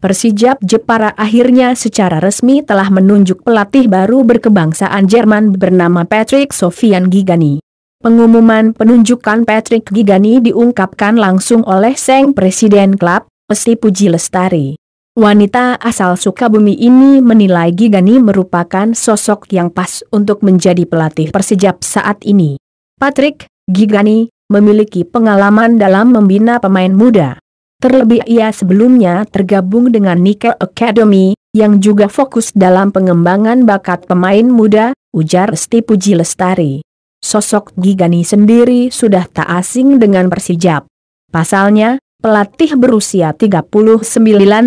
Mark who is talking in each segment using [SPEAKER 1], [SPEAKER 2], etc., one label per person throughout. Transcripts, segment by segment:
[SPEAKER 1] Persijap Jepara akhirnya secara resmi telah menunjuk pelatih baru berkebangsaan Jerman bernama Patrick Sofian Gigani. Pengumuman penunjukan Patrick Gigani diungkapkan langsung oleh Seng Presiden Klub, Pesti Puji Lestari. Wanita asal Sukabumi ini menilai Gigani merupakan sosok yang pas untuk menjadi pelatih Persijap saat ini. Patrick, Gigani, memiliki pengalaman dalam membina pemain muda. Terlebih ia sebelumnya tergabung dengan Nike Academy, yang juga fokus dalam pengembangan bakat pemain muda, ujar Sti Puji Lestari. Sosok Gigani sendiri sudah tak asing dengan Persijap. Pasalnya, pelatih berusia 39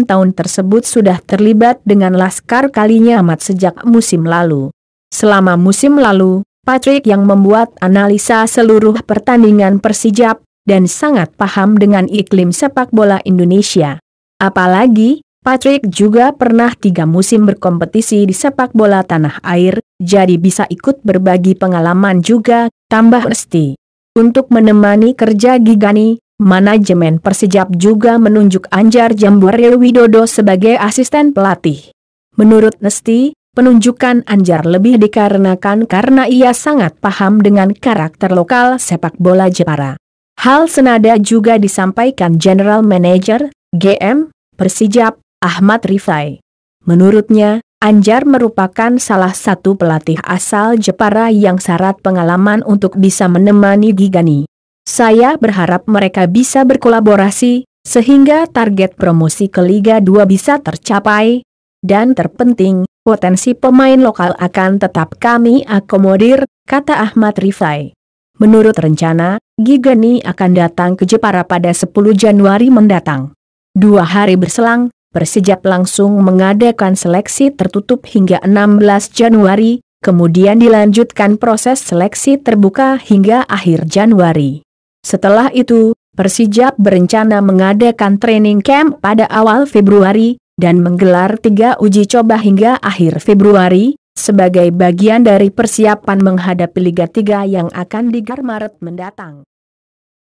[SPEAKER 1] tahun tersebut sudah terlibat dengan Laskar kalinya amat sejak musim lalu. Selama musim lalu, Patrick yang membuat analisa seluruh pertandingan Persijap, dan sangat paham dengan iklim sepak bola Indonesia. Apalagi, Patrick juga pernah tiga musim berkompetisi di sepak bola tanah air, jadi bisa ikut berbagi pengalaman juga, tambah Resti. Untuk menemani kerja Gigani, manajemen Persijap juga menunjuk Anjar Jambore Widodo sebagai asisten pelatih. Menurut Nesti, penunjukan Anjar lebih dikarenakan karena ia sangat paham dengan karakter lokal sepak bola Jepara. Hal senada juga disampaikan General Manager, GM, Persijap, Ahmad Rifai. Menurutnya, Anjar merupakan salah satu pelatih asal Jepara yang syarat pengalaman untuk bisa menemani Gigani. Saya berharap mereka bisa berkolaborasi, sehingga target promosi ke Liga 2 bisa tercapai. Dan terpenting, potensi pemain lokal akan tetap kami akomodir, kata Ahmad Rifai. Menurut rencana, Gigani akan datang ke Jepara pada 10 Januari mendatang. Dua hari berselang, Persijap langsung mengadakan seleksi tertutup hingga 16 Januari, kemudian dilanjutkan proses seleksi terbuka hingga akhir Januari. Setelah itu, Persijap berencana mengadakan training camp pada awal Februari, dan menggelar tiga uji coba hingga akhir Februari, sebagai bagian dari persiapan menghadapi Liga 3 yang akan digelar Maret mendatang.